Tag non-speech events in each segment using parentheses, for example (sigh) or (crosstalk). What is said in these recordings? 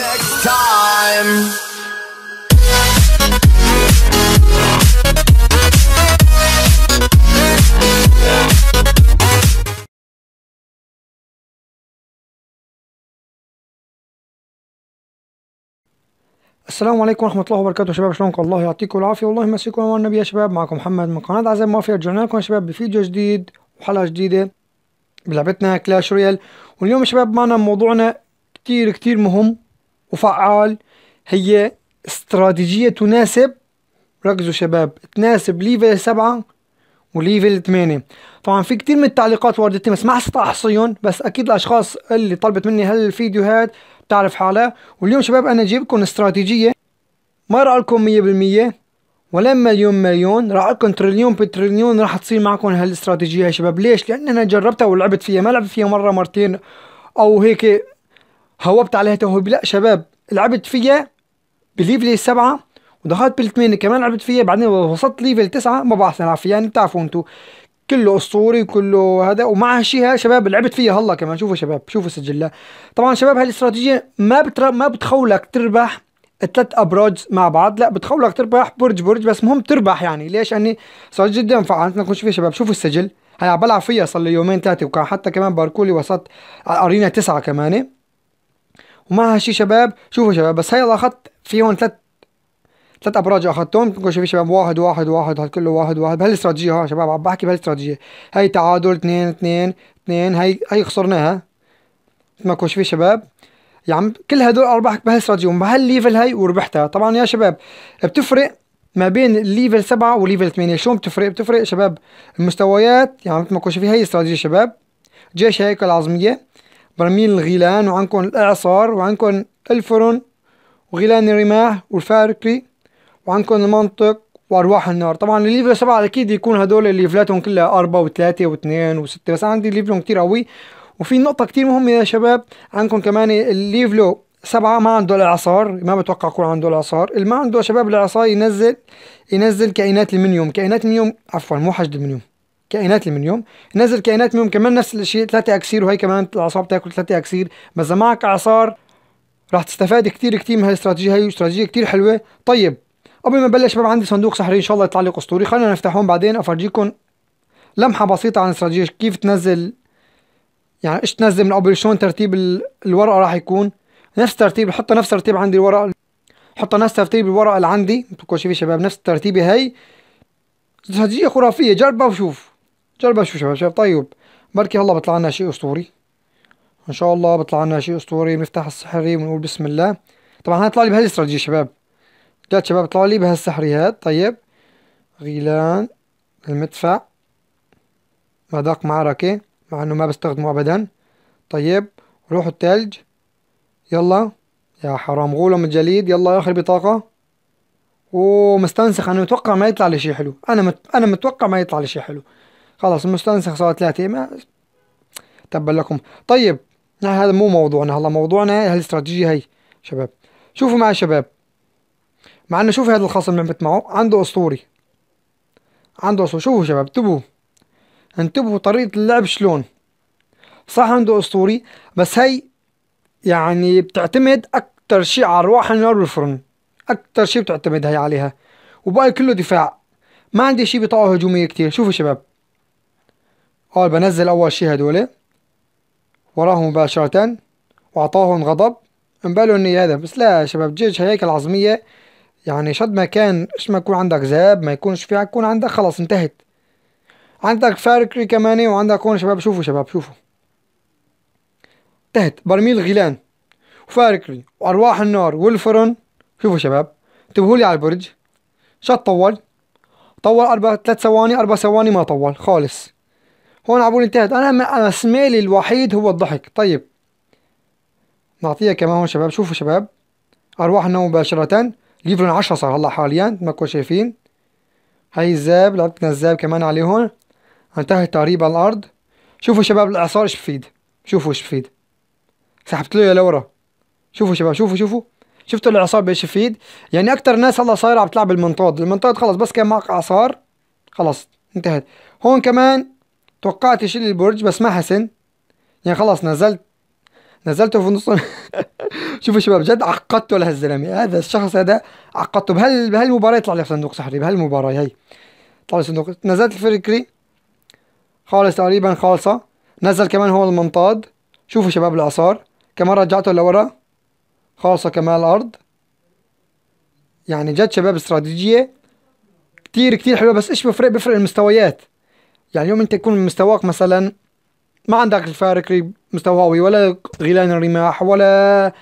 next time السلام عليكم ورحمة الله وبركاته شباب شلونكم الله يعطيكم العافية والله يمسيكم أمر النبي يا شباب معكم محمد من قناة عزام مافيا رجعنا لكم يا شباب بفيديو جديد وحلقة جديدة بلعبتنا كلاش رويال واليوم يا شباب معنا موضوعنا كتير كتير مهم وفعال هي استراتيجية تناسب ركزوا شباب تناسب ليفل سبعة وليفل 8 طبعا في كتير من التعليقات وردتني بس ما حسيت احصيهم بس اكيد الاشخاص اللي طلبت مني هالفيديو هاد بتعرف حالها واليوم شباب انا لكم استراتيجيه ما راح لكم 100% ولا مليون مليون راح لكم تريليون بتريليون راح تصير معكم هالاستراتيجيه يا شباب ليش؟ لان انا جربتها ولعبت فيها ما لعبت فيها مره مرتين او هيك هوبت عليها توهيب لا شباب لعبت فيها بليفل السبعة ودخلت بالثمانية كمان لعبت فيها بعدين وصلت ليفل تسعة ما بعرف العب فيها يعني بتعرفوا انتوا كله اسطوري وكله هذا ومع هالشيء شباب لعبت فيها هلا كمان شوفوا شباب شوفوا سجلها طبعا شباب هالاستراتيجيه ما بتر... ما بتخولك تربح الثلاث ابراج مع بعض لا بتخولك تربح برج برج بس مهم تربح يعني ليش اني صار جدا فعال نكون فيها شباب شوفوا السجل هلا بلعب فيها صار لي يومين ثلاثه وكان حتى كمان باركولي وسط على تسعه كمان ومعها شي شباب شوفوا شباب بس هي اللي اخذت فيهم ثلاث ثلاث ابراج اخذتهم كل شيء في شباب واحد واحد واحد هاد كله واحد واحد بهالاستراتيجيه ها شباب عم بحكي بهالاستراتيجيه هي تعادل اثنين اثنين اثنين هي هي خسرناها ما كوش في شباب يا عم كل هدول اربح بهالاستراتيجيه وبهالليفل هي وربحتها طبعا يا شباب بتفرق ما بين الليفل سبعة وليفل ثمانية شلون بتفرق بتفرق شباب المستويات يعني مثل ما كنت في هي استراتيجيه شباب جيش هيكل العظميه برميل الغيلان وعندكم الإعصار وعندكم الفرن وغيلان الرماح والفاركري وعندكم المنطق وأرواح النار طبعا الليفل سبعة أكيد يكون هدول الليفلاتهم كلها أربعة وثلاثة واثنين وستة بس عندي ليفلهم كتير قوي وفي نقطة كتير مهمة يا شباب عندكم كمان الليفلو سبعة ما عنده الإعصار ما بتوقع يكون عنده الإعصار اللي ما عنده شباب الإعصار ينزل ينزل كائنات المنيوم كائنات المنيوم عفوا مو حشد المنيوم كائنات المنيوم نزل كائنات منهم كمان نفس الشيء ثلاثة اكسير وهي كمان الاعصاب تاكل ثلاثة اكسير بس اذا معك اعصار راح تستفاد كثير كثير من هالاستراتيجيه هي استراتيجيه كثير حلوه طيب قبل ما نبلش شباب عندي صندوق سحري ان شاء الله يطلع لي اسطوري خلينا نفتحهم بعدين افرجيكم لمحه بسيطه عن استراتيجيه كيف تنزل يعني ايش تنزل من قبل شلون ترتيب الورقه راح يكون نفس ترتيب حط نفس ترتيب عندي الورقه حط نفس ترتيب الورقه اللي عندي كل شيء شباب نفس الترتيبة هي استراتيجيه خرافيه جربها وشوف زي شوف شباب شباب طيب بركي الله بيطلع لنا شيء اسطوري ان شاء الله بيطلع لنا شيء اسطوري مفتاح السحري ونقول بسم الله طبعا هيطلع لي بهالاستراتيجي شباب جات شباب طلع لي بهالسحري هاد طيب غيلان المدفع مذاق معركة مع انه ما بستخدمه ابدا طيب روحوا التلج يلا يا حرام غولة من الجليد يلا اخر بطاقة ومستنسخ انا متوقع ما يطلع لي شيء حلو انا مت... انا متوقع ما يطلع لي شيء حلو خلاص المستنسخ صار ثلاثة ما تبا لكم طيب هذا مو موضوعنا هلا موضوعنا هالاستراتيجية هي شباب شوفوا معي شباب مع انه شوف هذا الخصم اللي عم معه عنده اسطوري عنده اسطوري شوفوا شباب انتبهوا انتبهوا طريقة اللعب شلون صح عنده اسطوري بس هي يعني بتعتمد اكتر شيء على ارواح النار والفرن اكتر شيء بتعتمد هي عليها وباقي كله دفاع ما عندي شيء بطاقة هجومية كتير شوفوا شباب قال بنزل أول شيء هدول وراهم مباشرة وأعطاهم غضب انبالوا إني هذا بس لا يا شباب جيش هيك العظمية يعني شد ما كان ايش ما يكون عندك ذهب ما يكونش في يكون عندك خلاص انتهت عندك فاركري كمان إيه، وعندك هون شباب شوفوا شباب شوفوا انتهت برميل غيلان وفاركري وأرواح النار والفرن شوفوا شباب انتبهوا لي على البرج شو طول طول أربع ثلاث ثواني أربع ثواني ما طول خالص هون عبول انتهت انا انا الوحيد هو الضحك طيب نعطيها كمان هون شباب شوفوا شباب ارواح النوم مباشرة ليفلون 10 صار هلا حاليا ما كنتوا شايفين هاي الزاب لعبت الزاب كمان عليه هون انتهت تقريبا الارض شوفوا شباب الاعصار ايش بفيد شوفوا ايش بفيد سحبت له لورا شوفوا شباب شوفوا شوفوا شفتوا الاعصار بايش بفيد يعني اكثر ناس هلا صايره عم تلعب المنطاد المنطاد خلص بس كان معك اعصار خلص انتهت هون كمان توقعت يشيل البرج بس ما حسن يعني خلاص نزلت نزلته في نص (laughs) شوفوا شباب جد عقدته لهالزلمه هذا الشخص هذا عقدته بهال بهالمباراه يطلع لي صندوق سحري بهالمباراه هي طلع لي صندوق نزلت الفريكري خالص تقريبا خالصه نزل كمان هو المنطاد شوفوا شباب الاثار كمان رجعته لورا خالصه كمان الارض يعني جد شباب استراتيجيه كتير كتير حلوه بس ايش بفرق بفرق المستويات يعني يوم انت يكون مستواك مثلا ما عندك الفارق قوي ولا غيلان الرماح ولا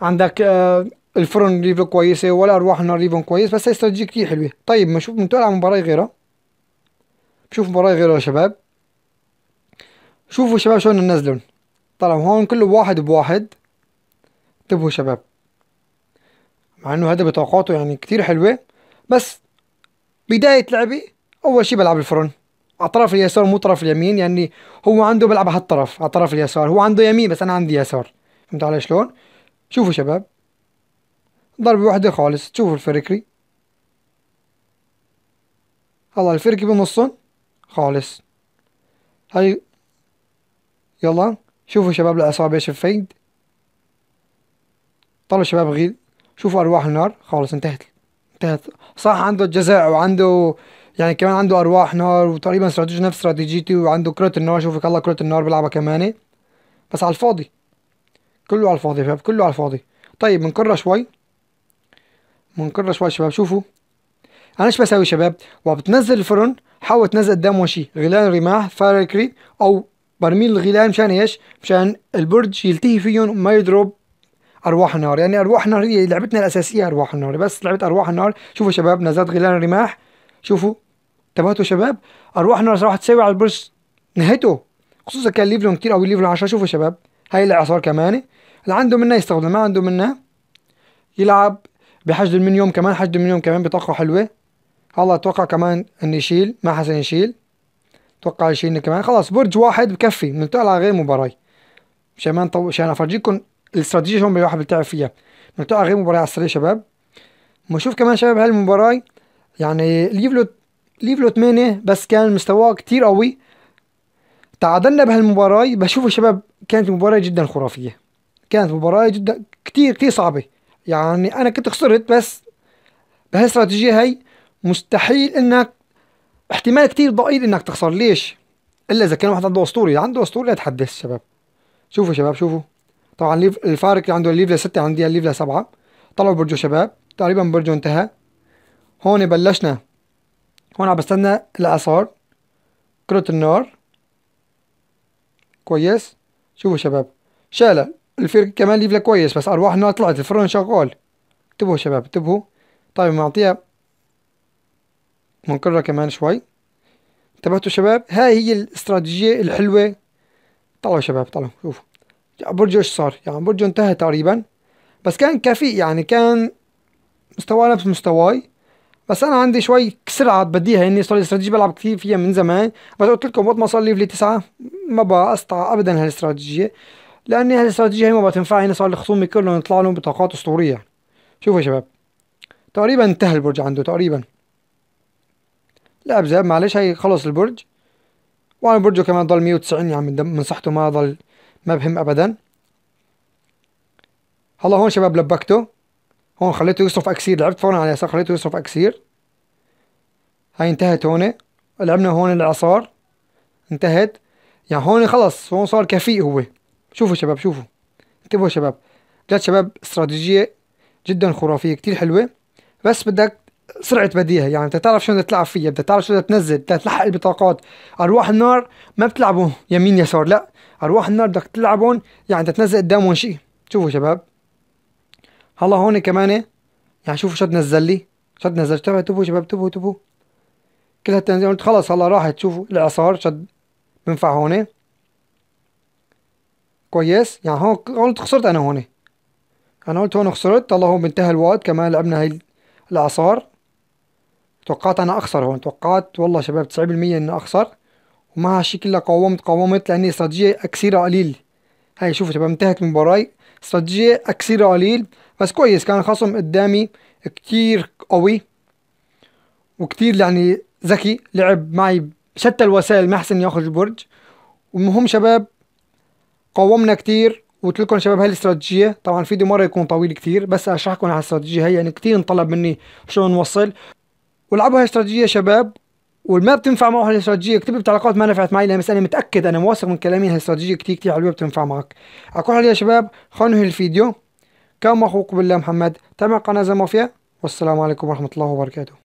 عندك آه، الفرن ريفل كويسة ولا أرواح النار ريفو كويس بس استراتيجية حلوة طيب ما نشوف على مباراة غيرها نشوف مباراة غيرها يا شباب شوفوا شباب شلون ننزلهم طلعوا هون كله واحد بواحد انتبهوا شباب مع انه هذا بتوقعاته يعني كتير حلوة بس بداية لعبي أول شي بلعب الفرن اطراف اليسار مو طرف اليمين يعني هو عنده بيلعب على الطرف على الطرف اليسار هو عنده يمين بس انا عندي يسار فهمت علي شلون شوفوا شباب ضربة واحدة خالص شوفوا الفركري هلا الفريكري بنصهم خالص هاي يلا شوفوا شباب العصابة ايش بفيد طلعوا شباب غيل شوفوا ارواح النار خالص انتهت انتهت صح عنده الجزاء وعنده يعني كمان عنده ارواح نار وتقريبا استراتيجي نفس استراتيجيتي وعنده كرة النار شوفك الله كرة النار بيلعبها كمان بس على الفاضي كله على الفاضي شباب كله على الفاضي طيب منقرة شوي منقرة شوي شباب شوفوا انا ايش بسوي شباب وبتنزل الفرن حاول تنزل قدام وشي غيلان رماح فاركري او برميل الغيلان مشان ايش مشان البرج يلتهي فيهم وما يضرب ارواح النار يعني ارواح النار هي لعبتنا الاساسيه ارواح النار بس لعبه ارواح النار شوفوا شباب نزلت غيلان رماح شوفوا انتبهتوا شباب ارواحنا راح تساوي على البورس نهايته خصوصا كان ليفلون كتير او ليفلون 10 شوفوا شباب هاي الاعصار كمان اللي عنده منا يستخدم ما عنده منا يلعب بحشد المنيوم كمان حشد المنيوم كمان بطاقه حلوه هلا اتوقع كمان انه يشيل ما حسن يشيل اتوقع يشيلني كمان خلاص برج واحد بكفي بننتقل على غير مباراه مشان ما نطول مشان افرجيكم الاستراتيجيه شلون الواحد بتعرف فيها بننتقل على غير مباراه على السريع شباب بنشوف كمان شباب هالمباراه يعني ليفلو ليفلو 8 بس كان مستواه كتير قوي تعادلنا بهالمباراة بشوف الشباب كانت مباراة جدا خرافية كانت مباراة جدا كتير كتير صعبة يعني أنا كنت خسرت بس بهالاستراتيجية هي مستحيل إنك احتمال كتير ضئيل إنك تخسر ليش؟ إلا إذا كان واحد عنده أسطوري عنده أسطوري لا يتحدث شباب شوفوا شباب شوفوا طبعا الفارق عنده الليف لستة عندي الليف لسبعة طلعوا برجو شباب تقريبا برجو انتهى هون بلشنا هون عم بستنى الاثار كرة النار كويس شوفوا شباب شالة الفرق كمان ليفلا كويس بس أرواح النار طلعت الفرن شغال انتبهوا شباب انتبهوا طيب معطيها منقرة كمان شوي انتبهتوا شباب هاي هي الاستراتيجية الحلوة طلعوا شباب طلعوا شوفوا برجه ايش صار يعني برجه انتهى تقريبا بس كان كافي يعني كان مستواه نفس مستواي بس انا عندي شوي سرعه بديها اني صار استراتيجي بلعب كثير فيها من زمان بس قلت لكم وقت ما صار ليفلي تسعة ما بقى استطع ابدا هالاستراتيجيه لاني هالاستراتيجيه هي ما بقى تنفعني صار الخصوم كلهم يطلع لهم بطاقات اسطوريه شوفوا يا شباب تقريبا انتهى البرج عنده تقريبا لا بزاف معلش هي خلص البرج وانا برجه كمان ضل 190 يعني من صحته ما ضل ما بهم ابدا هلا هون شباب لبكته هون خليته يصرف اكسير لعبت فورا على اليسار خليته يصرف اكسير هاي انتهت هون لعبنا هون الاعصار انتهت يعني هون خلص هون صار كفيء هو شوفوا شباب شوفوا انتبهوا شباب جات شباب استراتيجية جدا خرافية كتير حلوة بس بدك سرعة بديهة يعني بدك تعرف شو بدك تلعب فيها بدك تعرف شو بدك تنزل بدك تلحق البطاقات أرواح النار ما بتلعبوا يمين يسار لا أرواح النار بدك تلعبهم يعني بدك تنزل قدامهم شيء شوفوا شباب هلا هون كمان إيه؟ يعني شوفوا شد نزل لي شد نزل تبعوا انتبهوا شباب انتبهوا انتبهوا كل هالتنزيل قلت خلص هلا راحت شوفوا الاعصار شد بنفع هون إيه؟ كويس يعني هون قلت خسرت انا هون إيه؟ انا قلت هون خسرت هلا هون بنتهى الوقت كمان لعبنا هاي الاعصار توقعت انا اخسر هون توقعت والله شباب 90% اني اخسر ومع هالشي كله قاومت قاومت لاني استراتيجية اكسيرة قليل هاي شوفوا شباب انتهت من براي استراتيجية اكسيرة قليل بس كويس كان خصم قدامي كتير قوي وكتير يعني ذكي لعب معي شتى الوسائل ما حسن ياخذ برج ومهم شباب قاومنا كتير وقلت لكم شباب هاي الاستراتيجية طبعا الفيديو مرة يكون طويل كتير بس اشرحكم على الاستراتيجية هي يعني كتير انطلب مني شلون نوصل ولعبوا هاي الاستراتيجية شباب والما بتنفع معه هاي الاستراتيجية اكتب بتعليقات ما نفعت معي لان انا متأكد انا واثق من كلامي هاي الاستراتيجية كتير كتير حلوة بتنفع معك على كل حال يا شباب خلونا ننهي الفيديو كان اخوكم بالله محمد تابع قناة زي فيها والسلام عليكم ورحمة الله وبركاته